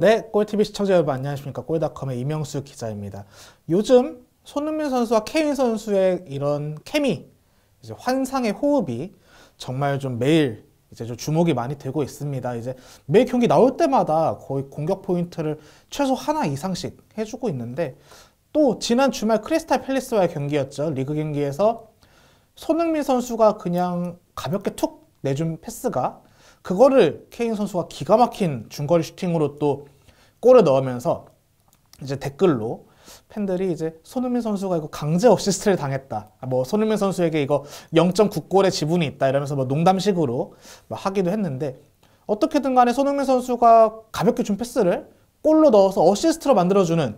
네, 꿀 t v 시청자 여러분 안녕하십니까. 꿀닷컴의 이명수 기자입니다. 요즘 손흥민 선수와 케인 선수의 이런 케미, 이제 환상의 호흡이 정말 좀 매일 이제 좀 주목이 많이 되고 있습니다. 이제 매 경기 나올 때마다 거의 공격 포인트를 최소 하나 이상씩 해주고 있는데 또 지난 주말 크리스탈 팰리스와의 경기였죠. 리그 경기에서 손흥민 선수가 그냥 가볍게 툭 내준 패스가 그거를 케인 선수가 기가 막힌 중거리 슈팅으로 또 골을 넣으면서 이제 댓글로 팬들이 이제 손흥민 선수가 이거 강제 어시스트를 당했다. 뭐 손흥민 선수에게 이거 0.9골의 지분이 있다 이러면서 뭐 농담식으로 막 하기도 했는데 어떻게든 간에 손흥민 선수가 가볍게 준 패스를 골로 넣어서 어시스트로 만들어주는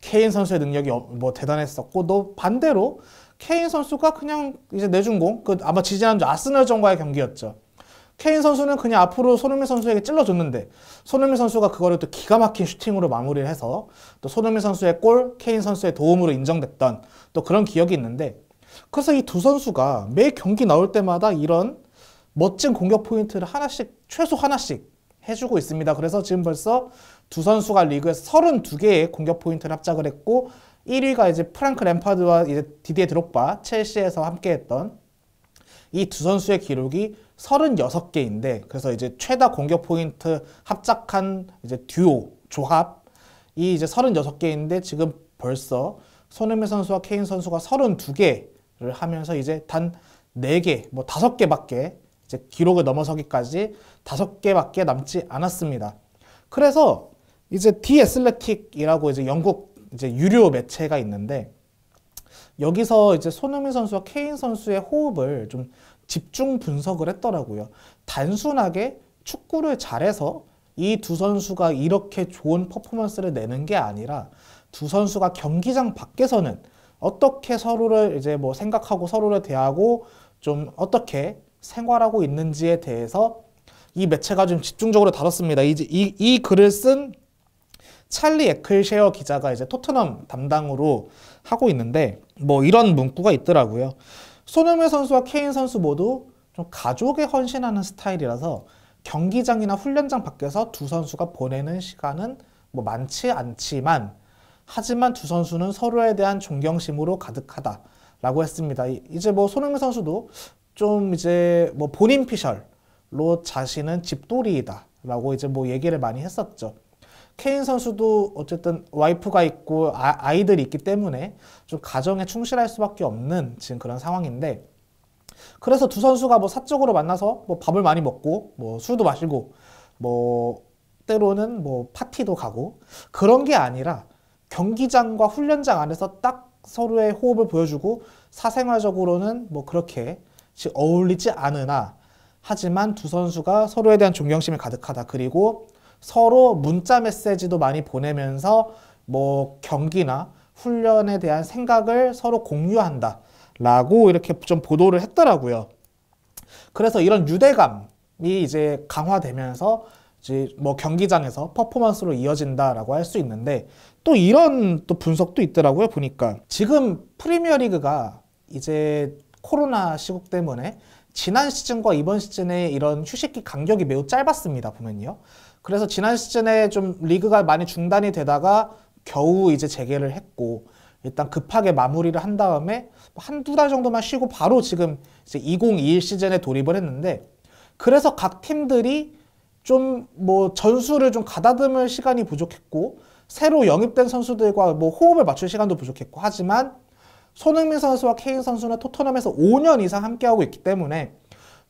케인 선수의 능력이 뭐 대단했었고 또 반대로 케인 선수가 그냥 이제 내준공 그 아마 지지난주 아스널전과의 경기였죠. 케인 선수는 그냥 앞으로 손흥민 선수에게 찔러줬는데 손흥민 선수가 그거를 또 기가 막힌 슈팅으로 마무리를 해서 또 손흥민 선수의 골, 케인 선수의 도움으로 인정됐던 또 그런 기억이 있는데 그래서 이 두 선수가 매 경기 나올 때마다 이런 멋진 공격 포인트를 하나씩 최소 하나씩 해주고 있습니다. 그래서 지금 벌써 두 선수가 리그에서 32개의 공격 포인트를 합작을 했고 1위가 이제 프랑크 램파드와 이제 디디에 드롭바 첼시에서 함께했던 이 두 선수의 기록이 36 개인데 그래서 이제 최다 공격 포인트 합작한 이제 듀오 조합이 이제 36개인데 지금 벌써 손흥민 선수와 케인 선수가 32개를 하면서 이제 단 4개, 뭐 5개밖에 이제 기록을 넘어서기까지 5개밖에 남지 않았습니다. 그래서 이제 디애슬레틱이라고 이제 영국 이제 유료 매체가 있는데 여기서 이제 손흥민 선수와 케인 선수의 호흡을 좀 집중 분석을 했더라고요. 단순하게 축구를 잘해서 이 두 선수가 이렇게 좋은 퍼포먼스를 내는 게 아니라 두 선수가 경기장 밖에서는 어떻게 서로를 이제 뭐 생각하고 서로를 대하고 좀 어떻게 생활하고 있는지에 대해서 이 매체가 좀 집중적으로 다뤘습니다. 이, 이, 이 글을 쓴 찰리 에클셰어 기자가 이제 토트넘 담당으로 하고 있는데 뭐 이런 문구가 있더라고요. 손흥민 선수와 케인 선수 모두 좀 가족에 헌신하는 스타일이라서 경기장이나 훈련장 밖에서 두 선수가 보내는 시간은 뭐 많지 않지만 하지만 두 선수는 서로에 대한 존경심으로 가득하다라고 했습니다. 이제 뭐 손흥민 선수도 좀 이제 뭐 본인 피셜로 자신은 집돌이다라고 이제 뭐 얘기를 많이 했었죠. 케인 선수도 어쨌든 와이프가 있고 아, 이들이 있기 때문에 좀 가정에 충실할 수밖에 없는 지금 그런 상황인데 그래서 두 선수가 뭐 사적으로 만나서 뭐 밥을 많이 먹고 뭐 술도 마시고 뭐 때로는 뭐 파티도 가고 그런 게 아니라 경기장과 훈련장 안에서 딱 서로의 호흡을 보여주고 사생활적으로는 뭐 그렇게 어울리지 않으나 하지만 두 선수가 서로에 대한 존경심이 가득하다. 그리고 서로 문자 메시지도 많이 보내면서 뭐 경기나 훈련에 대한 생각을 서로 공유한다 라고 이렇게 좀 보도를 했더라고요. 그래서 이런 유대감이 이제 강화되면서 이제 뭐 경기장에서 퍼포먼스로 이어진다라고 할 수 있는데 또 이런 또 분석도 있더라고요 보니까 지금 프리미어리그가 이제 코로나 시국 때문에 지난 시즌과 이번 시즌의 이런 휴식기 간격이 매우 짧았습니다 보면요 그래서 지난 시즌에 좀 리그가 많이 중단이 되다가 겨우 이제 재개를 했고 일단 급하게 마무리를 한 다음에 한 두 달 정도만 쉬고 바로 지금 이제 2021 시즌에 돌입을 했는데 그래서 각 팀들이 좀 뭐 전술을 좀 가다듬을 시간이 부족했고 새로 영입된 선수들과 뭐 호흡을 맞출 시간도 부족했고 하지만 손흥민 선수와 케인 선수는 토트넘에서 5년 이상 함께하고 있기 때문에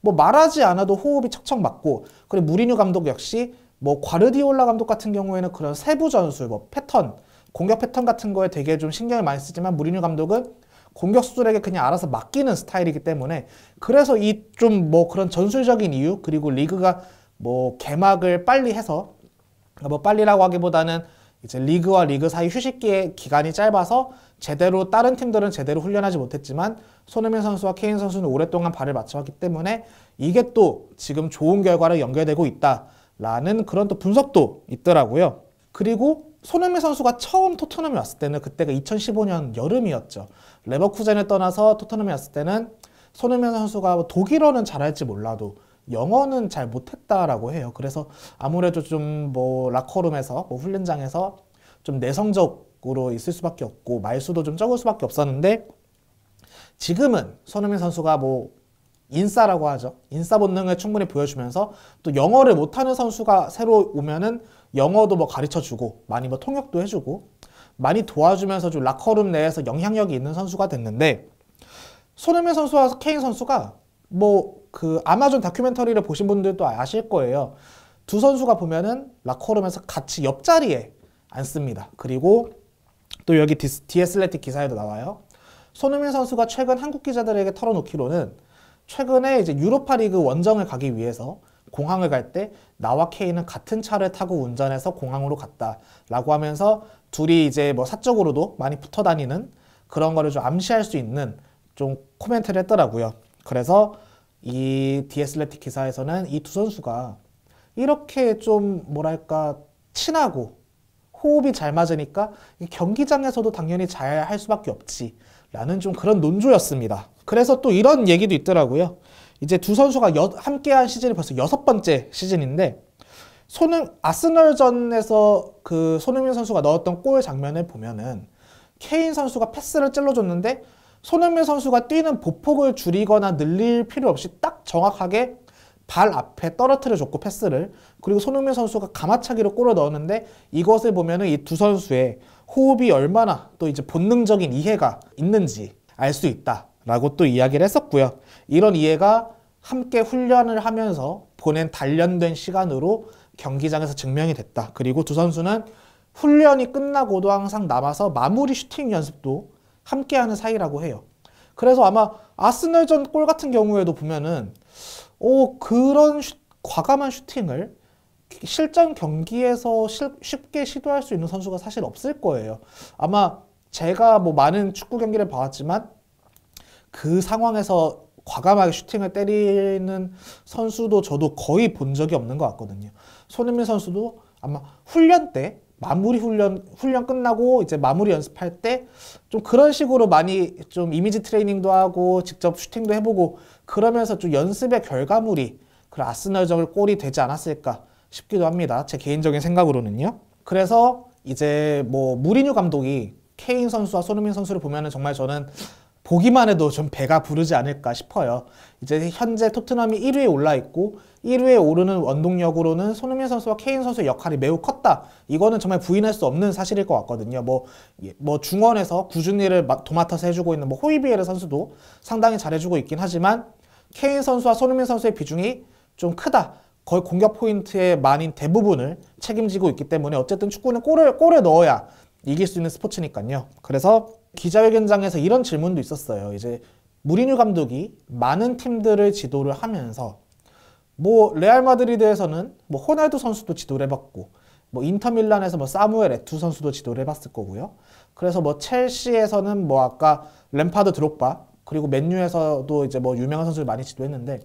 뭐 말하지 않아도 호흡이 척척 맞고 그리고 무리뉴 감독 역시 뭐 과르디올라 감독 같은 경우에는 그런 세부 전술, 뭐 패턴, 공격 패턴 같은 거에 되게 좀 신경을 많이 쓰지만 무리뉴 감독은 공격수들에게 그냥 알아서 맡기는 스타일이기 때문에 그래서 이 좀 뭐 그런 전술적인 이유 그리고 리그가 뭐 개막을 빨리 해서 뭐 빨리라고 하기보다는 이제 리그와 리그 사이 휴식기의 기간이 짧아서 제대로 다른 팀들은 제대로 훈련하지 못했지만 손흥민 선수와 케인 선수는 오랫동안 발을 맞춰왔기 때문에 이게 또 지금 좋은 결과로 연결되고 있다. 라는 그런 또 분석도 있더라고요. 그리고 손흥민 선수가 처음 토트넘에 왔을 때는 그때가 2015년 여름이었죠. 레버쿠젠을 떠나서 토트넘에 왔을 때는 손흥민 선수가 뭐 독일어는 잘할지 몰라도 영어는 잘 못했다라고 해요. 그래서 아무래도 좀 뭐 라커룸에서 뭐 훈련장에서 좀 내성적으로 있을 수밖에 없고 말수도 좀 적을 수밖에 없었는데 지금은 손흥민 선수가 뭐 인싸라고 하죠. 인싸 본능을 충분히 보여주면서 또 영어를 못하는 선수가 새로 오면은 영어도 뭐 가르쳐주고 많이 뭐 통역도 해주고 많이 도와주면서 좀 라커룸 내에서 영향력이 있는 선수가 됐는데 손흥민 선수와 케인 선수가 뭐 그 아마존 다큐멘터리를 보신 분들도 아실 거예요. 두 선수가 보면은 라커룸에서 같이 옆자리에 앉습니다. 그리고 또 여기 디스, 디에슬레틱 기사에도 나와요. 손흥민 선수가 최근 한국 기자들에게 털어놓기로는 최근에 이제 유로파 리그 원정을 가기 위해서 공항을 갈 때 나와 케인은 같은 차를 타고 운전해서 공항으로 갔다라고 하면서 둘이 이제 뭐 사적으로도 많이 붙어 다니는 그런 거를 좀 암시할 수 있는 좀 코멘트를 했더라고요. 그래서 이 디에슬레틱 기사에서는 이 두 선수가 이렇게 좀 뭐랄까 친하고 호흡이 잘 맞으니까 경기장에서도 당연히 잘 할 수밖에 없지. 라는 좀 그런 논조였습니다. 그래서 또 이런 얘기도 있더라고요. 이제 두 선수가 여, 함께한 시즌이 벌써 여섯 번째 시즌인데 손흥 아스널전에서 그 손흥민 선수가 넣었던 골 장면을 보면은 케인 선수가 패스를 찔러줬는데 손흥민 선수가 뛰는 보폭을 줄이거나 늘릴 필요 없이 딱 정확하게 발 앞에 떨어뜨려 줬고 패스를 그리고 손흥민 선수가 가마차기로 골을 넣었는데 이것을 보면이 두 선수의 호흡이 얼마나 또 이제 본능적인 이해가 있는지 알 수 있다라고 또 이야기를 했었고요. 이런 이해가 함께 훈련을 하면서 보낸 단련된 시간으로 경기장에서 증명이 됐다. 그리고 두 선수는 훈련이 끝나고도 항상 남아서 마무리 슈팅 연습도 함께하는 사이라고 해요. 그래서 아마 아스널전 골 같은 경우에도 보면은 오, 그런 슈, 과감한 슈팅을 실전 경기에서 실, 쉽게 시도할 수 있는 선수가 사실 없을 거예요. 아마 제가 뭐 많은 축구 경기를 봐왔지만 그 상황에서 과감하게 슈팅을 때리는 선수도 저도 거의 본 적이 없는 것 같거든요. 손흥민 선수도 아마 훈련 때 마무리 훈련 훈련 끝나고 이제 마무리 연습할 때 좀 그런 식으로 많이 좀 이미지 트레이닝도 하고 직접 슈팅도 해보고 그러면서 좀 연습의 결과물이 그 아스널적을 골이 되지 않았을까 싶기도 합니다. 제 개인적인 생각으로는요. 그래서 이제 뭐 무리뉴 감독이 케인 선수와 손흥민 선수를 보면은 정말 저는 보기만 해도 좀 배가 부르지 않을까 싶어요. 이제 현재 토트넘이 1위에 올라 있고 1위에 오르는 원동력으로는 손흥민 선수와 케인 선수의 역할이 매우 컸다. 이거는 정말 부인할 수 없는 사실일 것 같거든요. 뭐, 예, 뭐 중원에서 꾸준히를 도맡아서 해주고 있는 뭐 호이비에르 선수도 상당히 잘해주고 있긴 하지만 케인 선수와 손흥민 선수의 비중이 좀 크다. 거의 공격 포인트의 만인 대부분을 책임지고 있기 때문에 어쨌든 축구는 골을 골을 넣어야 이길 수 있는 스포츠니까요. 그래서 기자회견장에서 이런 질문도 있었어요. 이제 무리뉴 감독이 많은 팀들을 지도를 하면서 뭐 레알 마드리드에서는 뭐 호날두 선수도 지도를 해봤고 뭐 인터밀란에서 뭐 사무엘 에투 선수도 지도를 해봤을 거고요. 그래서 뭐 첼시에서는 뭐 아까 램파드 드록바 그리고 맨유에서도 이제 뭐 유명한 선수를 많이 지도했는데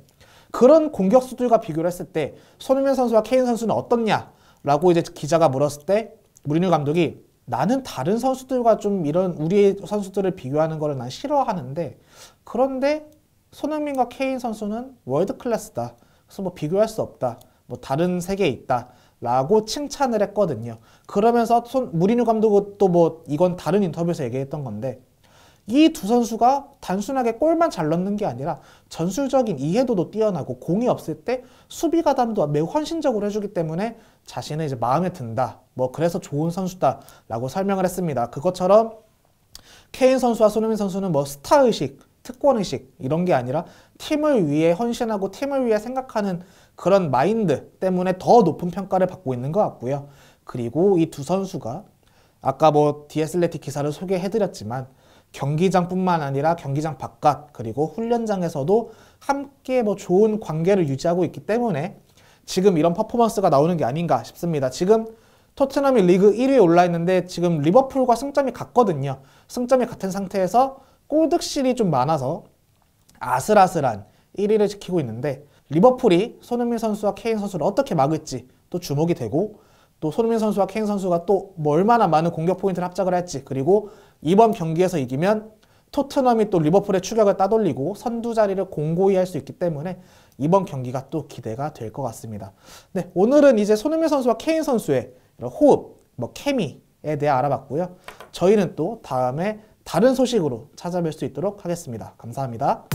그런 공격수들과 비교를 했을 때 손흥민 선수와 케인 선수는 어떻냐라고 이제 기자가 물었을 때 무리뉴 감독이 나는 다른 선수들과 좀 이런 우리의 선수들을 비교하는 거를 난 싫어하는데 그런데 손흥민과 케인 선수는 월드 클래스다. 그래서 뭐 비교할 수 없다. 뭐 다른 세계에 있다. 라고 칭찬을 했거든요. 그러면서 손, 무리뉴 감독도 뭐 이건 다른 인터뷰에서 얘기했던 건데 이두 선수가 단순하게 골만 잘 넣는 게 아니라 전술적인 이해도도 뛰어나고 공이 없을 때 수비 가담도 매우 헌신적으로 해주기 때문에 자신은 이제 마음에 든다. 뭐 그래서 좋은 선수다라고 설명을 했습니다. 그것처럼 케인 선수와 손흥민 선수는 뭐 스타 의식, 특권 의식 이런 게 아니라 팀을 위해 헌신하고 팀을 위해 생각하는 그런 마인드 때문에 더 높은 평가를 받고 있는 것 같고요. 그리고 이 두 선수가 아까 뭐디에슬레티 기사를 소개해드렸지만 경기장뿐만 아니라 경기장 바깥 그리고 훈련장에서도 함께 뭐 좋은 관계를 유지하고 있기 때문에 지금 이런 퍼포먼스가 나오는 게 아닌가 싶습니다. 지금 토트넘이 리그 1위에 올라 있는데 지금 리버풀과 승점이 같거든요. 승점이 같은 상태에서 골득실이 좀 많아서 아슬아슬한 1위를 지키고 있는데 리버풀이 손흥민 선수와 케인 선수를 어떻게 막을지 또 주목이 되고 또 손흥민 선수와 케인 선수가 또뭐 얼마나 많은 공격 포인트를 합작을 할지 그리고 이번 경기에서 이기면 토트넘이 또 리버풀의 추격을 따돌리고 선두 자리를 공고히 할 수 있기 때문에 이번 경기가 또 기대가 될 것 같습니다. 네, 오늘은 이제 손흥민 선수와 케인 선수의 호흡, 뭐 케미에 대해 알아봤고요. 저희는 또 다음에 다른 소식으로 찾아뵐 수 있도록 하겠습니다. 감사합니다.